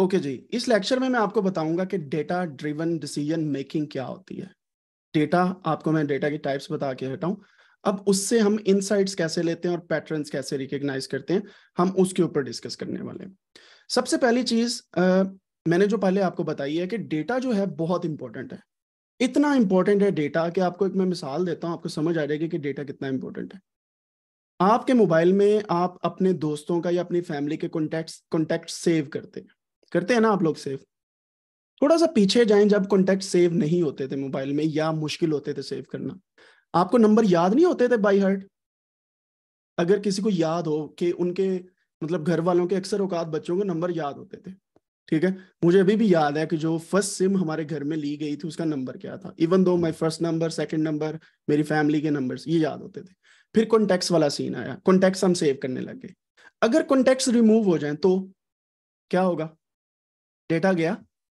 Okay okay जी इस lecture में मैं आपको बताऊंगा कि डेटा ड्रिवन डिसीजन मेकिंग क्या होती है डेटा आपको मैं डेटा के टाइप्स बता के हटाऊं अब उससे हम इनसाइट्स कैसे लेते हैं और पैटर्न्स कैसे रिकग्नाइज करते हैं हम उसके ऊपर डिस्कस करने वाले हैं सबसे पहली चीज मैंने जो पहले आपको बताई है कि डेटा जो है बहुत इंपॉर्टेंट है इतना इंपॉर्टेंट है डेटा कि आपको एक मैं मिसाल देता हूँ आपको समझ आ जाएगी कि डेटा कितना इंपॉर्टेंट है आपके मोबाइल में आप अपने दोस्तों का या अपनी फैमिली के कॉन्टैक्ट कॉन्टैक्ट सेव करते हैं करते हैं ना आप लोग सेव थोड़ा सा पीछे जाएं जब कॉन्टेक्ट सेव नहीं होते थे मोबाइल में या मुश्किल होते थे सेव करना आपको नंबर याद नहीं होते थे बाई हार्ट अगर किसी को याद हो कि उनके मतलब घर वालों के अक्सर औकात बच्चों के नंबर याद होते थे ठीक है मुझे अभी भी याद है कि जो फर्स्ट सिम हमारे घर में ली गई थी उसका नंबर क्या था even though my first number second number मेरी फैमिली के नंबर ये याद होते थे फिर कॉन्टेक्ट वाला सीन आया कॉन्टेक्ट हम सेव करने लग अगर कॉन्टेक्ट रिमूव हो जाए तो क्या होगा डेटा गया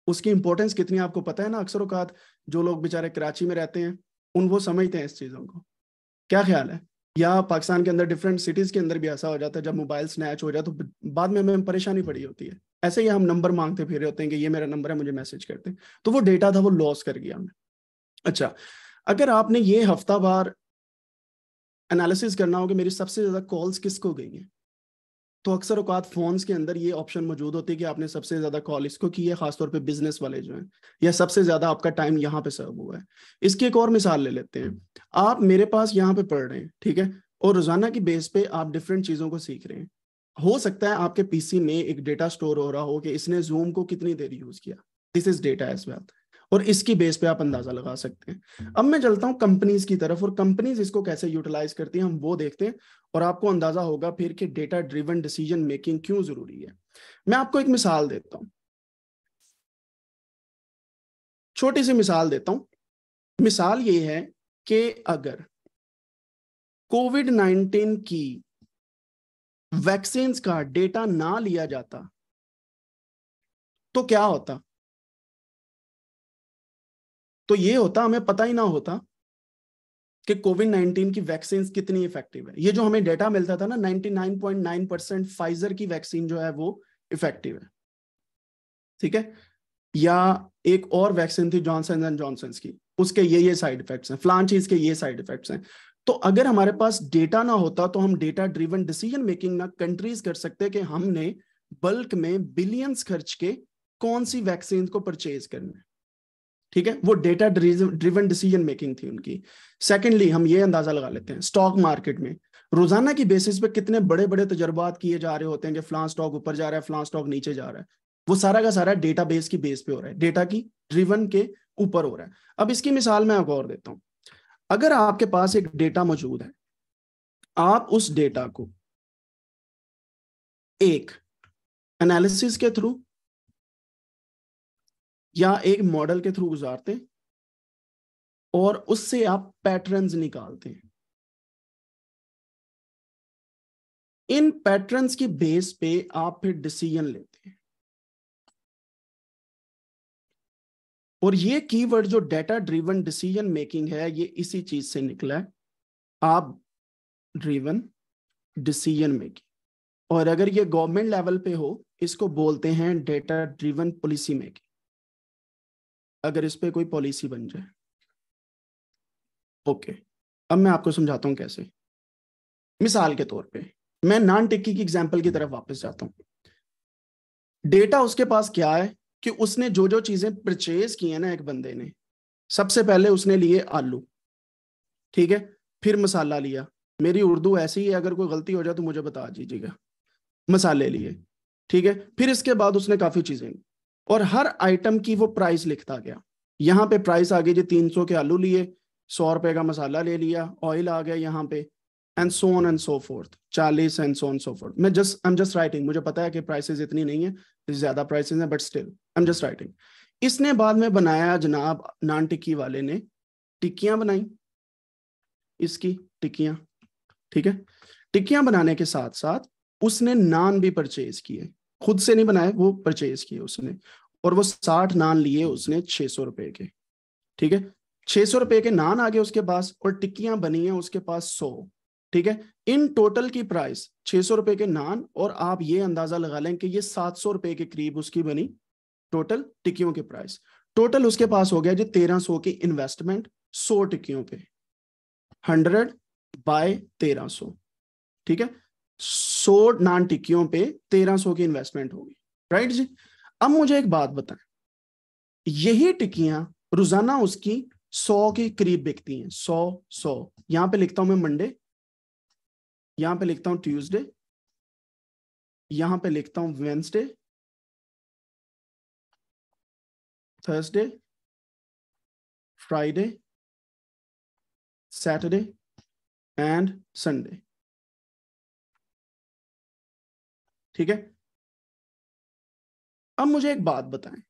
उसकी इंपॉर्टेंस कितनी आपको पता है ना अक्सर अवकात जो लोग बेचारे कराची में रहते हैं उन वो समझते हैं इस चीज़ों को क्या ख्याल है या पाकिस्तान के अंदर डिफरेंट सिटीज़ के अंदर भी ऐसा हो जाता है जब मोबाइल स्नैच हो जाए तो बाद में हमें परेशानी पड़ी होती है ऐसे ही हम नंबर मांगते फिर होते हैं कि ये मेरा नंबर है मुझे मैसेज करते हैं तो वो डेटा था वो लॉस कर गया हमें अच्छा अगर आपने ये हफ्ता बार एनालिसिस करना हो कि मेरी सबसे ज़्यादा कॉल्स किसको गई हैं तो अक्सर अवकात फोन्स के अंदर ये ऑप्शन मौजूद होती है कि आपने सबसे ज्यादा कॉल इसको की है खासतौर पे बिजनेस वाले जो हैं या सबसे ज्यादा आपका टाइम यहाँ पे सर्व हुआ है इसकी एक और मिसाल ले लेते हैं आप मेरे पास यहाँ पे पढ़ रहे हैं ठीक है और रोजाना की बेस पे आप डिफरेंट चीजों को सीख रहे हैं हो सकता है आपके पीसी में एक डेटा स्टोर हो रहा हो कि इसने जूम को कितनी देर यूज किया this is data as well और इसकी बेस पे आप अंदाजा लगा सकते हैं अब मैं चलता हूँ कंपनीज की तरफ और कंपनीज इसको कैसे यूटिलाइज करती हैं हम वो देखते हैं और आपको अंदाजा होगा फिर कि डेटा ड्रिवन डिसीजन मेकिंग क्यों जरूरी है मैं आपको एक मिसाल देता हूँ छोटी सी मिसाल देता हूँ मिसाल ये है कि अगर कोविड नाइनटीन की वैक्सीन का डेटा ना लिया जाता तो क्या होता तो ये होता हमें पता ही ना होता कि कोविड नाइनटीन की वैक्सीन कितनी इफेक्टिव है ये जो हमें डेटा मिलता था ना नाइन परसेंट फाइजर की वैक्सीन जो है वो इफेक्टिव है ठीक है या एक और वैक्सीन थी जॉनसन एंड जॉनसन की उसके ये ये साइड इफेक्ट्स हैं फ्लान चीज के ये साइड इफेक्ट्स हैं तो अगर हमारे पास डेटा ना होता तो हम डेटा ड्रिवन डिसीजन मेकिंग ना कंट्रीज कर सकते कि हमने बल्क में बिलियंस खर्च के कौन सी वैक्सीन को परचेज करना है ठीक है वो डेटा ड्रिवन डिसीजन मेकिंग थी उनकी सेकेंडली हम ये अंदाजा लगा लेते हैं स्टॉक मार्केट में रोजाना की बेसिस पे कितने बड़े बड़े तजर्बात किए जा रहे होते हैं कि फ्लां स्टॉक ऊपर जा रहा है फ्लां स्टॉक नीचे जा रहा है वो सारा का सारा डेटा बेस की बेस पे हो रहा है डेटा की ड्रिवन के ऊपर हो रहा है अब इसकी मिसाल मैं आपको और देता हूं अगर आपके पास एक डेटा मौजूद है आप उस डेटा को एक एनालिसिस के थ्रू या एक मॉडल के थ्रू गुजारते हैं और उससे आप पैटर्न्स निकालते हैं इन पैटर्न्स की बेस पे आप फिर डिसीजन लेते हैं और ये कीवर्ड जो डेटा ड्रिवन डिसीजन मेकिंग है ये इसी चीज से निकला है आप ड्रिवन डिसीजन मेकिंग और अगर ये गवर्नमेंट लेवल पे हो इसको बोलते हैं डेटा ड्रिवन पॉलिसी मेकिंग अगर इस पर कोई पॉलिसी बन जाए ओके अब मैं आपको समझाता हूँ कैसे मिसाल के तौर पे मैं नान टिक्की की एग्जाम्पल की तरफ वापस जाता हूँ डेटा उसके पास क्या है कि उसने जो जो चीजें परचेज की है ना एक बंदे ने सबसे पहले उसने लिए आलू ठीक है फिर मसाला लिया मेरी उर्दू ऐसी है अगर कोई गलती हो जाए तो मुझे बता दीजिएगा मसाले लिए ठीक है फिर इसके बाद उसने काफी चीजें ली और हर आइटम की वो प्राइस लिखता गया यहाँ पे प्राइस आ गई जी तीन सौ के आलू लिए सौ रुपए का मसाला ले लिया ऑयल आ गया यहाँ पे and so on and so forth चालीस and so on so forth मैं just I am just writing मुझे पता है कि प्राइसेस इतनी नहीं है ज्यादा प्राइसेस हैं but still I am just writing इसने बाद में बनाया जनाब नान टिक्की वाले ने टिक्कियां बनाई इसकी टिक्कियां ठीक है टिक्कियां बनाने के साथ साथ उसने नान भी परचेज किए खुद से नहीं बनाए वो परचेज किए उसने और वो साठ नान लिए उसने छह सौ रुपए के ठीक है छह सौ रुपए के नान आ गए उसके पास और टिक्कियां बनी है उसके पास सौ ठीक है इन टोटल की प्राइस छह सौ रुपए के नान और आप ये अंदाजा लगा लें कि ये सात सौ रुपए के करीब उसकी बनी टोटल टिक्कियों के प्राइस टोटल उसके पास हो गया जी तेरह सौ की इन्वेस्टमेंट सौ टिक्कियों पे हंड्रेड बाय तेरह सौ ठीक है सौ नान टिक्कियों पे तेरह सौ की इन्वेस्टमेंट होगी राइट जी अब मुझे एक बात बताएं यही टिक्कियां रोजाना उसकी सौ के करीब बिकती हैं सौ सौ यहां पे लिखता हूं मैं मंडे यहां पे लिखता हूं ट्यूसडे यहां पे लिखता हूं Wednesday Thursday Friday Saturday and Sunday ठीक है अब मुझे एक बात बताएं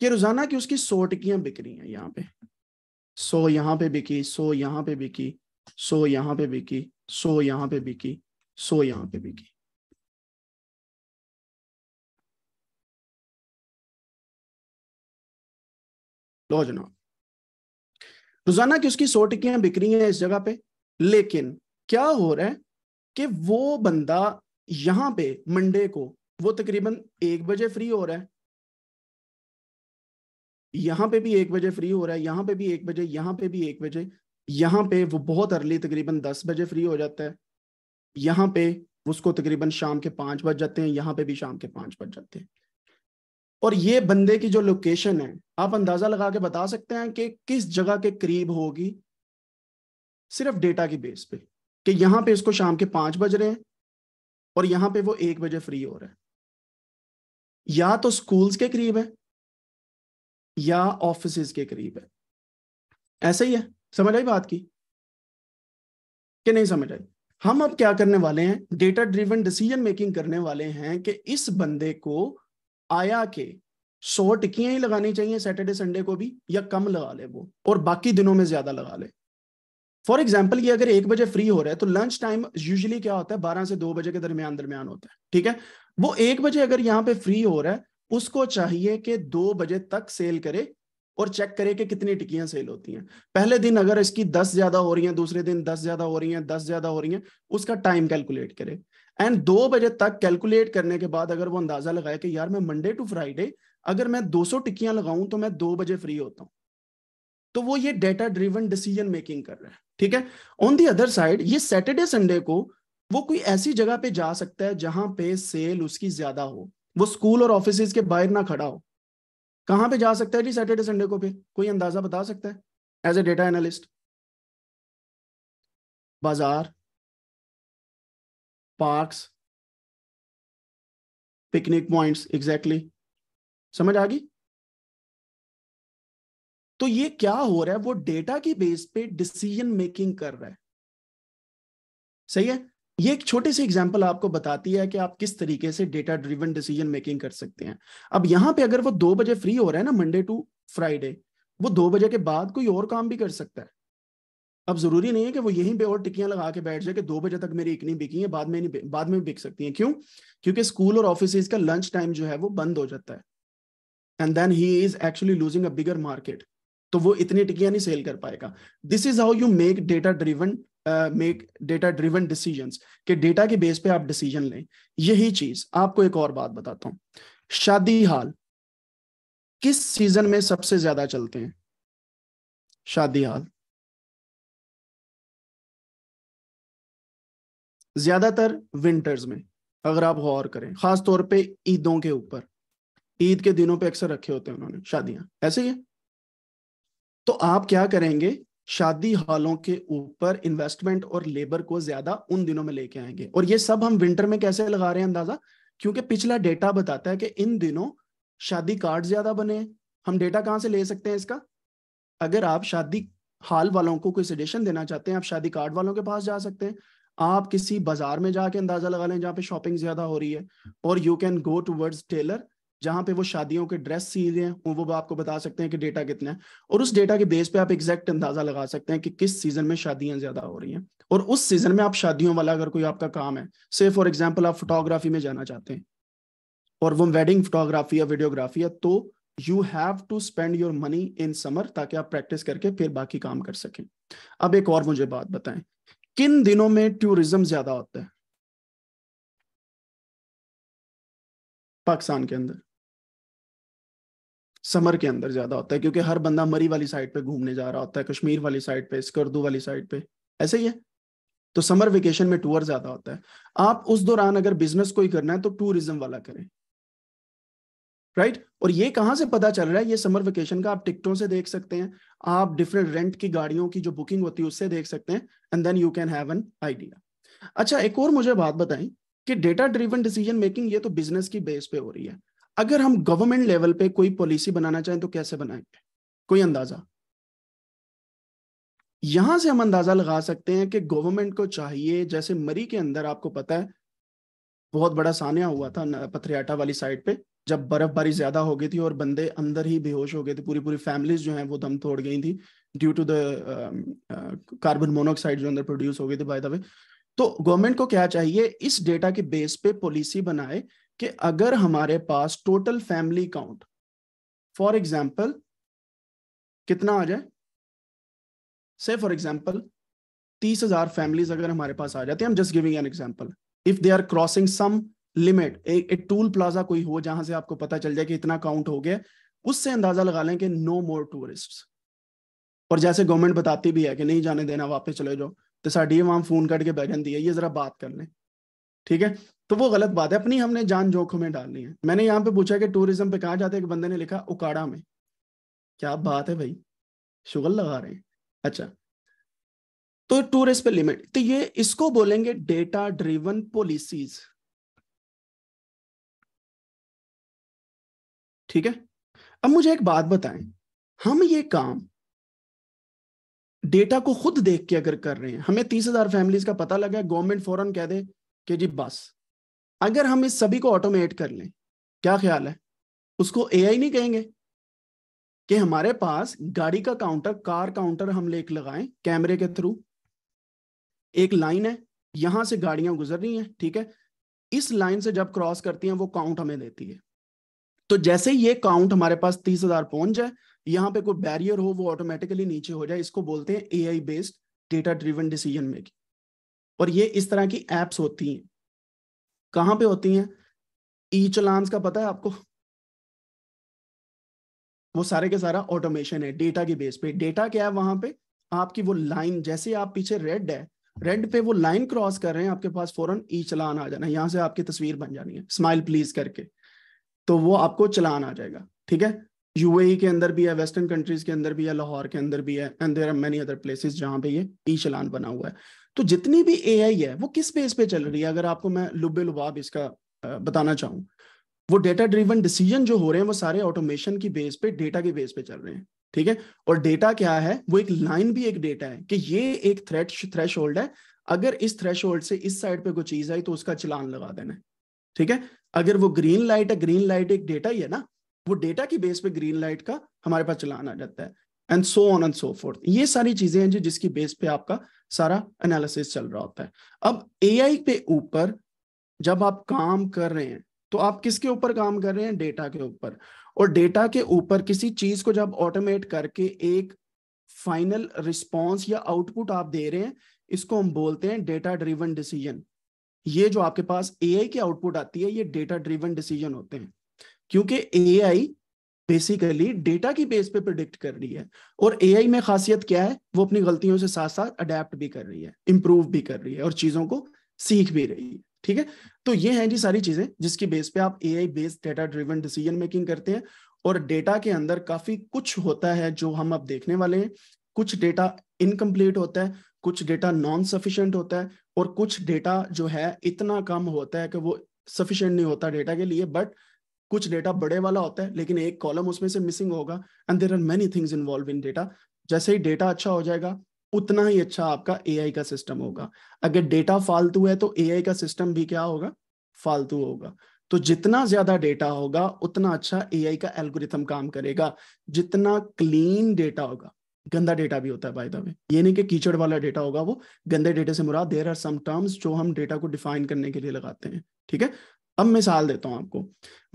कि रोजाना की उसकी सौ टिकियां बिक रही हैं यहाँ पे सौ यहाँ पे बिकी सौ यहाँ पे बिकी सौ यहाँ पे बिकी सौ यहाँ पे बिकी सौ यहाँ पे बिकी लो जनाब रोजाना की उसकी सौ टिकियां बिक रही हैं इस जगह पे लेकिन क्या हो रहा है कि वो बंदा यहां पे मंडे को वो तकरीबन एक बजे फ्री हो रहा है यहां पे भी एक बजे फ्री हो रहा है यहां पे भी एक बजे यहां पे भी एक बजे यहां पे वो बहुत अर्ली तकरीबन दस बजे फ्री हो जाता है यहां पे उसको तकरीबन शाम के पांच बज जाते हैं यहां पे भी शाम के पांच बज जाते हैं और ये बंदे की जो लोकेशन है आप अंदाजा लगा के बता सकते हैं कि किस जगह के करीब होगी सिर्फ डेटा की बेस पे कि यहां पे इसको शाम के पांच बज रहे हैं और यहां पे वो एक बजे फ्री हो रहा है या तो स्कूल्स के करीब है या ऑफिस के करीब है ऐसा ही है समझ आई बात की कि नहीं समझ आई हम अब क्या करने वाले हैं डेटा ड्रिवन डिसीजन मेकिंग करने वाले हैं कि इस बंदे को आया के सौ टिकियां ही लगानी चाहिए सैटरडे संडे को भी या कम लगा ले वो और बाकी दिनों में ज्यादा लगा ले फॉर एग्जाम्पल ये अगर एक बजे फ्री हो रहा है तो लंच टाइम यूजली क्या होता है बारह से दो बजे के दरमियान दरमियान होता है ठीक है वो एक बजे अगर यहाँ पे फ्री हो रहा है उसको चाहिए कि दो बजे तक सेल करे और चेक करे कि कितनी टिकियां सेल होती हैं पहले दिन अगर इसकी दस ज्यादा हो रही हैं दूसरे दिन दस ज्यादा हो रही हैं दस ज्यादा हो रही हैं उसका टाइम कैलकुलेट करे एंड दो बजे तक कैलकुलेट करने के बाद अगर वो अंदाजा लगाए कि यार मैं मंडे टू फ्राइडे अगर मैं 200 टिकियां लगाऊं तो मैं दो बजे फ्री होता हूँ तो वो ये डेटा ड्रिवन डिसीजन मेकिंग कर रहा है ठीक है ऑन दी अदर साइड ये सैटरडे संडे को वो कोई ऐसी जगह पे जा सकता है जहां पे सेल उसकी ज्यादा हो वो स्कूल और ऑफिस के बाहर ना खड़ा हो कहां पे जा सकता है जी सैटरडे संडे को फिर कोई अंदाजा बता सकता है एज ए डेटा एनालिस्ट बाजार पार्क्स पिकनिक पॉइंट्स एग्जैक्टली समझ आ गई तो ये क्या हो रहा है वो डेटा की बेस पे डिसीजन मेकिंग कर रहा है सही है ये एक छोटी सी एग्जांपल आपको बताती है कि आप किस तरीके से डेटा ड्रिवन डिसीजन मेकिंग कर सकते हैं अब यहां पे अगर वो दो बजे फ्री हो रहा है ना मंडे टू फ्राइडे वो दो बजे के बाद कोई और काम भी कर सकता है अब जरूरी नहीं है कि वो यहीं पे और टिकियां लगा के बैठ जाए कि दो बजे तक मेरी इकनी बिकी है बाद में नहीं बाद में बिक सकती है क्यों क्योंकि स्कूल और ऑफिस का लंच टाइम जो है वो बंद हो जाता है and then he is actually losing a bigger market तो वो इतनी टिकिया नहीं सेल कर पाएगा this is how you make data driven make data driven decision के डेटा के बेस पे आप डिसीजन लें यही चीज आपको एक और बात बताता हूं शादी हाल किस सीजन में सबसे ज्यादा चलते हैं शादी हाल ज्यादातर विंटर्स में अगर आप गौर करें खास तौर पे ईदों के ऊपर ईद के दिनों पे अक्सर रखे होते हैं उन्होंने शादियां ऐसे ही है तो आप क्या करेंगे शादी हॉलों के ऊपर इन्वेस्टमेंट और लेबर को ज्यादा उन दिनों में लेके आएंगे और ये सब हम विंटर में कैसे लगा रहे हैं अंदाजा क्योंकि पिछला डेटा बताता है कि इन दिनों शादी कार्ड ज्यादा बने हम डेटा कहाँ से ले सकते हैं इसका अगर आप शादी हाल वालों को कोई सजेशन देना चाहते हैं आप शादी कार्ड वालों के पास जा सकते हैं आप किसी बाजार में जाके अंदाजा लगा लें जहाँ पे शॉपिंग ज्यादा हो रही है और you can go towards tailor जहां पे वो शादियों के ड्रेस सी रहे हैं वो आपको बता सकते हैं कि डेटा कितना है और उस डेटा के बेस पे आप एग्जैक्ट अंदाजा लगा सकते हैं कि किस सीजन में शादियां ज्यादा हो रही हैं और उस सीजन में आप शादियों वाला अगर कोई आपका काम है से फॉर एग्जाम्पल आप फोटोग्राफी में जाना चाहते हैं और वो वेडिंग फोटोग्राफी या वीडियोग्राफी है तो you have to spend your money in summer ताकि आप प्रैक्टिस करके फिर बाकी काम कर सकें अब एक और मुझे बात बताएं किन दिनों में टूरिज्म ज्यादा होता है पाकिस्तान के अंदर समर के अंदर ज्यादा होता है क्योंकि हर बंदा मरी वाली साइड पे घूमने जा रहा होता है कश्मीर वाली साइड पे स्कर्दू वाली साइड पे ऐसे ही है तो समर वेकेशन में टूर ज्यादा होता है आप उस दौरान अगर बिजनेस कोई करना है तो टूरिज्म वाला करें राइट right? और ये कहां से पता चल रहा है ये समर वेकेशन का आप टिकटों से देख सकते हैं आप डिफरेंट रेंट की गाड़ियों की जो बुकिंग होती है उससे देख सकते हैं and then you can have an idea अच्छा एक और मुझे बात बताएं कि डेटा ड्रिवन डिसीजन मेकिंग ये तो बिजनेस की बेस पे हो रही है अगर हम गवर्नमेंट लेवल पे कोई पॉलिसी बनाना चाहें तो कैसे बनाएंगे कोई अंदाजा यहां से हम अंदाजा लगा सकते हैं कि गवर्नमेंट को चाहिए जैसे मरी के अंदर आपको पता है बहुत बड़ा सानिया हुआ था पथरियाटा वाली साइड पे जब बर्फबारी ज्यादा हो गई थी और बंदे अंदर ही बेहोश हो गए थे पूरी पूरी फैमिलीज जो हैं वो दम तोड़ गई थी due to the carbon monoxide जो अंदर प्रोड्यूस हो गई थी बाय द वे तो गवर्नमेंट को क्या चाहिए इस डेटा के बेस पे पॉलिसी बनाए कि अगर हमारे पास total family count for example कितना आ जाए से फॉर एग्जाम्पल तीस हजार फैमिलीज अगर हमारे पास आ जाती है just giving an example if they are crossing some limit एक, टूल प्लाजा कोई हो जहां से आपको पता चल जाए कि इतना काउंट हो गया उससे अंदाजा लगा लें कि नो मोर टूरिस्ट और जैसे गवर्नमेंट बताती भी है कि नहीं जाने देना वापस चले जाओ तो साढ़ी वहां फोन करके बैठन दी है ये जरा बात कर लें ठीक है तो वो गलत बात है अपनी हमने जान जोखों में डालनी है मैंने यहाँ पे पूछा कि टूरिज्म पे कहा जाता है कि बंदे ने लिखा उकाड़ा में क्या बात है भाई शुगर लगा रहे हैं अच्छा तो टूरिस्ट पे लिमिट तो ये इसको बोलेंगे डेटा ड्रिवन पॉलिसीज ठीक है अब मुझे एक बात बताएं हम ये काम डेटा को खुद देख के अगर कर रहे हैं हमें तीस हजार फैमिलीज का पता लगा गवर्नमेंट फॉरन कह दे कि जी बस अगर हम इस सभी को ऑटोमेट कर लें क्या ख्याल है उसको एआई नहीं कहेंगे कि हमारे पास गाड़ी का काउंटर कार काउंटर हम लेक लगाएं कैमरे के थ्रू एक लाइन है यहां से गाड़ियां गुजर रही हैं ठीक है इस लाइन से जब क्रॉस करती हैं वो काउंट हमें देती है तो जैसे ये काउंट हमारे पास तीस हजार पहुंच जाए यहां पे कोई बैरियर हो वो ऑटोमेटिकली नीचे हो जाए इसको बोलते हैं A I based data driven decision making और ये इस तरह की एप्स होती हैं कहां पे होती हैं ई चलान का पता है आपको वो सारे के सारा ऑटोमेशन है डेटा के बेस पे डेटा क्या है वहां पे आपकी वो लाइन जैसे आप पीछे रेड है रेड पे वो लाइन क्रॉस कर रहे हैं आपके पास फौरन ई चलान आ जाना यहां से आपकी तस्वीर बन जानी है स्माइल प्लीज करके तो वो आपको चलान आ जाएगा ठीक है यूएई e के अंदर भी है वेस्टर्न कंट्रीज के अंदर भी है लाहौर के अंदर भी है and there are many other places जहां पे ये ई चलान बना हुआ है तो जितनी भी ए है वो किस बेस पे चल रही है अगर आपको मैं लुबे लुबाब इसका बताना चाहूँ वो डेटा ड्रिवन डिसीजन जो हो रहे हैं वो सारे ऑटोमेशन की बेस पे डेटा के बेस पे चल रहे हैं ठीक है और डेटा क्या है वो एक लाइन भी एक डेटा है कि ये एक थ्रेट थ्रेश है अगर इस थ्रेश से इस साइड पे कोई चीज आई तो उसका चलान लगा देना ठीक है अगर वो ग्रीन लाइट है ग्रीन लाइट एक डेटा ही है ना वो डेटा की बेस पे ग्रीन लाइट का हमारे पास चलान आ जाता है and so on and so forth ये सारी चीजें हैं जो जिसकी बेस पे आपका सारा एनालिसिस चल रहा होता है अब एआई पे ऊपर जब आप काम कर रहे हैं तो आप किसके ऊपर काम कर रहे हैं डेटा के ऊपर और डेटा के ऊपर किसी चीज को जब ऑटोमेट करके एक फाइनल रिस्पॉन्स या आउटपुट आप दे रहे हैं इसको हम बोलते हैं डेटा ड्रिवन डिसीजन ये जो आपके पास एआई की आउटपुट आती है ये डेटा ड्रिवन डिसीजन होते हैं क्योंकि एआई बेसिकली डेटा की बेस पे प्रिडिक्ट कर रही है और ए में खासियत क्या है वो अपनी गलतियों से साथ साथ अडेप्ट भी कर रही है इम्प्रूव भी कर रही है और चीजों को सीख भी रही है ठीक है तो ये हैं जी सारी चीजें जिसकी बेस पे आप A I based data driven decision making करते हैं और डेटा के अंदर काफी कुछ होता है जो हम अब देखने वाले हैं कुछ डेटा इनकम्प्लीट होता है कुछ डेटा नॉन सफिशियंट होता है और कुछ डेटा जो है इतना कम होता है कि वो सफिशियंट नहीं होता डेटा के लिए बट कुछ डेटा बड़े वाला होता है लेकिन एक कॉलम उसमें से मिसिंग होगा and there are many things involve in data जैसे ही डेटा अच्छा हो जाएगा उतना ही अच्छा आपका ए का सिस्टम होगा अगर डेटा फालतू है तो ए का सिस्टम भी क्या होगा फालतू होगा तो जितना ज्यादा डेटा होगा उतना अच्छा ए का एल्गोरिथम काम करेगा जितना क्लीन डेटा होगा गंदा डेटा भी होता है बाय दावे ये नहीं कि कीचड़ वाला डेटा होगा वो गंदे डेटा से मुराद देर आर सम टर्म्स जो हम डेटा को डिफाइन करने के लिए लगाते हैं ठीक है अब मिसाल देता हूं आपको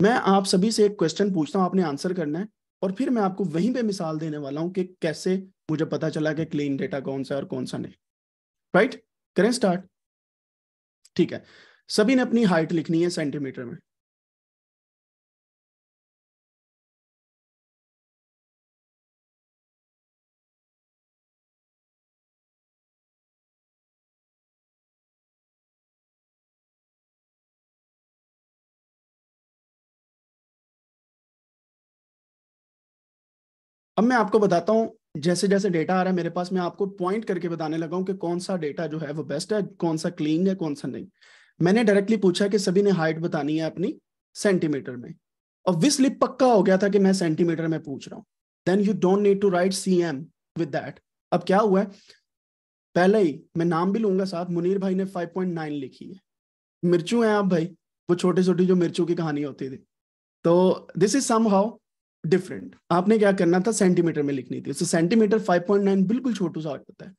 मैं आप सभी से एक क्वेश्चन पूछता हूं आपने आंसर करना है और फिर मैं आपको वहीं पे मिसाल देने वाला हूं कि कैसे मुझे पता चला कि क्लीन डेटा कौन सा और कौन सा नहीं राइट करें स्टार्ट ठीक है सभी ने अपनी हाइट लिखनी है सेंटीमीटर में अब मैं आपको बताता हूँ जैसे जैसे डेटा आ रहा है मेरे पास मैं आपको पॉइंट करके बताने लगा हूँ कि कौन सा डेटा जो है वो बेस्ट है कौन सा क्लीन है कौन सा नहीं मैंने डायरेक्टली पूछा कि सभी ने हाइट बतानी है अपनी सेंटीमीटर में ऑब्वियसली पक्का हो गया था कि मैं सेंटीमीटर में पूछ रहा हूँ then you don't need to write C M with that अब क्या हुआ है पहले ही मैं नाम भी लूंगा साथ मुनीर भाई ने 5.9 लिखी है मिर्चू हैं आप भाई वो छोटे छोटी जो मिर्चू की कहानी होती थी तो this is somehow different आपने क्या करना था सेंटीमीटर में लिखनी थी सेंटीमीटर फाइव पॉइंट नाइन बिल्कुल छोटू सा होता है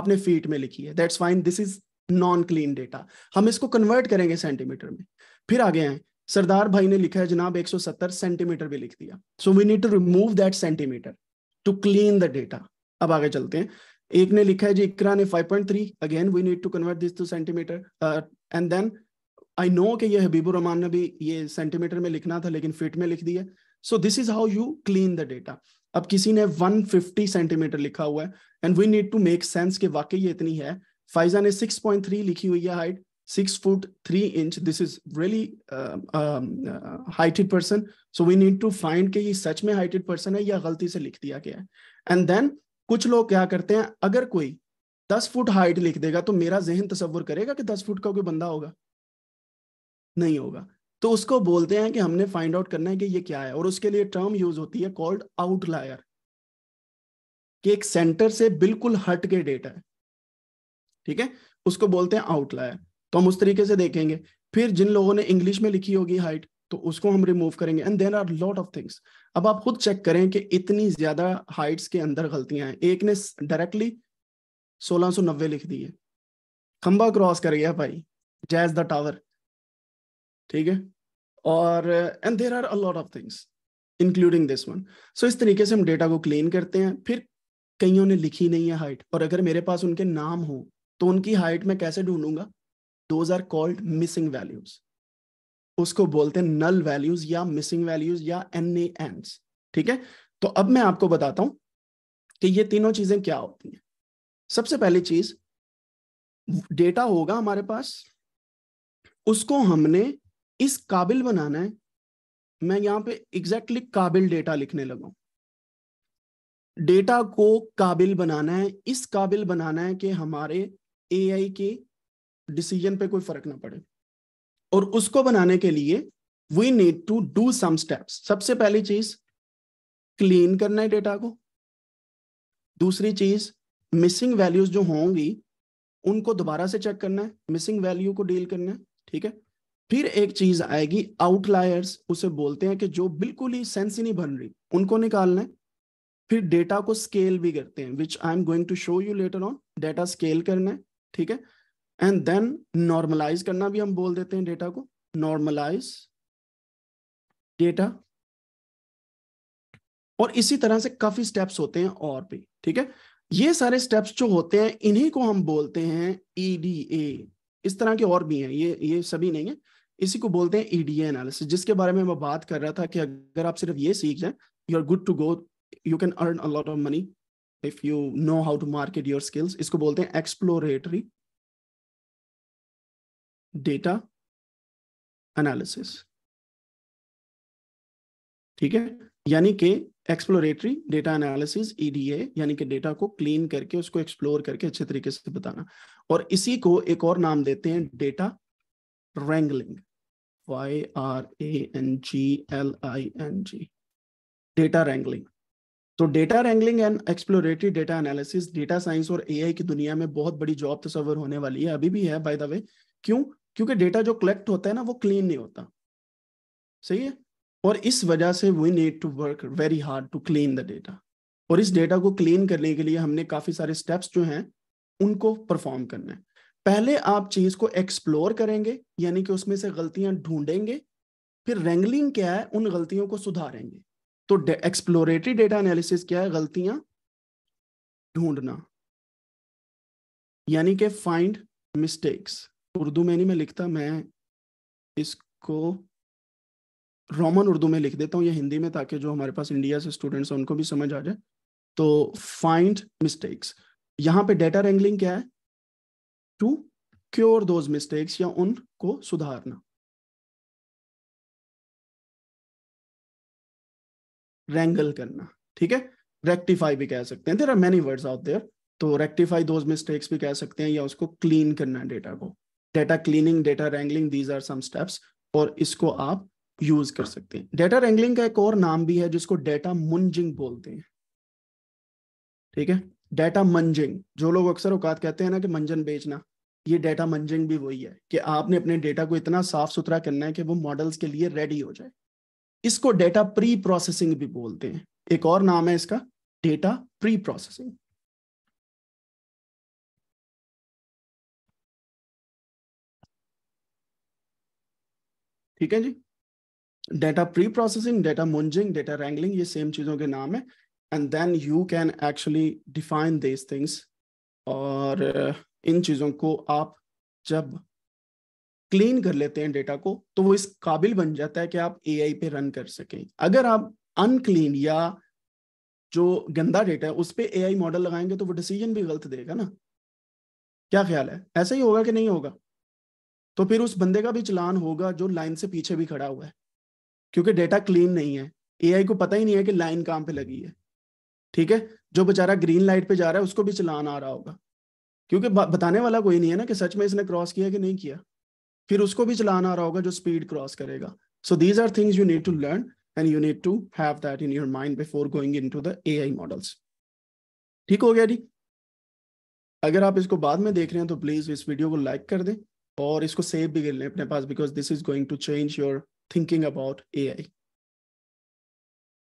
आपने फीट में लिखी है that's fine this is non clean data हम इसको कन्वर्ट करेंगे सेंटीमीटर में फिर आगे आए सरदार भाई ने लिखा है जनाब 170 सेंटीमीटर भी लिख दिया so we need to remove that centimetre to clean the data अब आगे चलते हैं एक ने लिखा है जी इकरा ने 5.3 again we need to convert this to centimetre and then I know कि ये हबीबुर रहमान ने भी ये सेंटीमीटर में लिखना था लेकिन फिट में लिख दिया so this is how you clean the data अब किसी ने 150 सेंटीमीटर लिखा हुआ है and we need to make sense कि वाकई ये इतनी है फाइजा ने 6.3 लिखी हुई है height six foot three inch this is really heighted person so we need to find need कि ये सच में हाइटेड पर्सन है या गलती से लिख दिया गया है एंड देन कुछ लोग क्या करते हैं अगर कोई दस फुट हाइट लिख देगा तो मेरा जहन तस्वुर करेगा कि दस फुट का कोई बंदा होगा नहीं होगा तो उसको बोलते हैं कि हमने फाइंड आउट करना है कि ये क्या है और उसके लिए टर्म यूज होती है कॉल्ड आउटलायर कि एक सेंटर से बिल्कुल हट के डेटा है ठीक है उसको बोलते हैं आउटलायर तो हम उस तरीके से देखेंगे फिर जिन लोगों ने इंग्लिश में लिखी होगी हाइट तो उसको हम रिमूव करेंगे and there are lot of things अब आप खुद चेक करें कि इतनी ज्यादा हाइट्स के अंदर गलतियां हैं एक ने डायरेक्टली सोलह लिख दी है खंबा क्रॉस कर गया भाई जैज द टावर ठीक है और and there are a lot of things including this one सो इस तरीके से हम डेटा को क्लीन करते हैं फिर कईयों ने लिखी नहीं है हाइट और अगर मेरे पास उनके नाम हो तो उनकी हाइट मैं कैसे ढूंढूंगा those are called missing values उसको बोलते हैं नल वैल्यूज या मिसिंग वैल्यूज या एन ए ठीक है तो अब मैं आपको बताता हूं कि ये तीनों चीजें क्या होती हैं सबसे पहली चीज डेटा होगा हमारे पास उसको हमने इस काबिल बनाना है मैं यहां पे एग्जैक्टली exactly काबिल डेटा लिखने लगा डेटा को काबिल बनाना है इस काबिल बनाना है कि हमारे एआई के डिसीजन पे कोई फर्क ना पड़े और उसको बनाने के लिए we need to do some steps सबसे पहली चीज क्लीन करना है डेटा को दूसरी चीज मिसिंग वैल्यूज जो होंगी उनको दोबारा से चेक करना है मिसिंग वैल्यू को डील करना है ठीक है फिर एक चीज आएगी आउटलायर्स उसे बोलते हैं कि जो बिल्कुल ही सेंस ही नहीं बन रही उनको निकालना है फिर डेटा को स्केल भी करते हैं which I am going to show you later on data scale करना है ठीक है एंड देन नॉर्मलाइज करना भी हम बोल देते हैं डेटा को नॉर्मलाइज डेटा और इसी तरह से काफी स्टेप्स होते हैं और भी ठीक है ये सारे स्टेप्स जो होते हैं इन्हीं को हम बोलते हैं ईडीए e इस तरह के और भी हैं ये ये सभी नहीं है इसी को बोलते हैं ईडीए e एनालिसिस जिसके बारे में मैं बात कर रहा था कि अगर आप सिर्फ ये सीख जाए you are good to go you can earn a lot of money if you know how to market your skills इसको बोलते हैं एक्सप्लोरेटरी डेटा एनालिसिस ठीक है यानी कि एक्सप्लोरेटरी डेटा एनालिसिस ईडीए यानी कि डेटा को क्लीन करके उसको एक्सप्लोर करके अच्छे तरीके से बताना और इसी को एक और नाम देते हैं data wrangling y r a n g l i n g data wrangling तो data wrangling and exploratory data analysis data science और एआई की दुनिया में बहुत बड़ी जॉब तस्वर तो होने वाली है अभी भी है बाय द वे क्यों क्योंकि डेटा जो कलेक्ट होता है ना वो क्लीन नहीं होता सही है और इस वजह से we need to work very hard to clean the data और इस डेटा को क्लीन करने के लिए हमने काफी सारे स्टेप्स जो हैं उनको परफॉर्म करना है पहले आप चीज को एक्सप्लोर करेंगे यानी कि उसमें से गलतियां ढूंढेंगे फिर रेंगलिंग क्या है उन गलतियों को सुधारेंगे तो एक्सप्लोरेटरी डेटा एनालिसिस क्या है गलतियां ढूंढना यानी कि फाइंड मिस्टेक्स उर्दू में नहीं मैं लिखता मैं इसको रोमन उर्दू में लिख देता हूँ या हिंदी में ताकि जो हमारे पास इंडिया से स्टूडेंट्स हैं उनको भी समझ आ जाए तो फाइंड मिस्टेक्स यहाँ पे डेटा रेंगलिंग क्या है टू क्योर दोज मिस्टेक्स या उनको सुधारना रेंगल करना ठीक है रेक्टिफाई भी कह सकते हैं there are many words of there to rectify those mistakes भी कह सकते हैं या उसको क्लीन करना डेटा को data cleaning data wrangling these are some steps और इसको आप यूज कर सकते हैं डेटा रेंगलिंग का एक और नाम भी है जिसको डेटा मुंजिंग बोलते हैं ठीक है डेटा मंजिंग जो लोग अक्सर औकात कहते हैं ना कि मंजन बेचना ये डेटा मंजिंग भी वही है कि आपने अपने डेटा को इतना साफ सुथरा करना है कि वो मॉडल्स के लिए रेडी हो जाए इसको डेटा प्री प्रोसेसिंग भी बोलते हैं एक और नाम है इसका डेटा प्री प्रोसेसिंग ठीक है जी data pre processing data munging data wrangling ये सेम चीजों के नाम है and then you can actually define this things और uh, इन चीज़ों को आप जब क्लीन कर लेते हैं डेटा को तो वो इस काबिल बन जाता है कि आप ए पे रन कर सकें अगर आप अनक्लीन या जो गंदा डेटा है उस पर ए मॉडल लगाएंगे तो वो डिसीजन भी गलत देगा ना क्या ख्याल है ऐसा ही होगा कि नहीं होगा तो फिर उस बंदे का भी चलान होगा जो लाइन से पीछे भी खड़ा हुआ है क्योंकि डेटा क्लीन नहीं है ए को पता ही नहीं है कि लाइन काम पे लगी है ठीक है जो बेचारा ग्रीन लाइट पे जा रहा है उसको भी चलान आ रहा होगा क्योंकि बताने वाला कोई नहीं है ना कि सच में इसने क्रॉस किया कि नहीं किया फिर उसको भी चलान आ रहा होगा जो स्पीड क्रॉस करेगा so these are things you need to learn and you need to have that in your mind before going into the A I models ठीक हो गया जी अगर आप इसको बाद में देख रहे हैं तो प्लीज इस वीडियो को लाइक कर दें और इसको सेव भी कर लें अपने पास because this is going to change your thinking about A I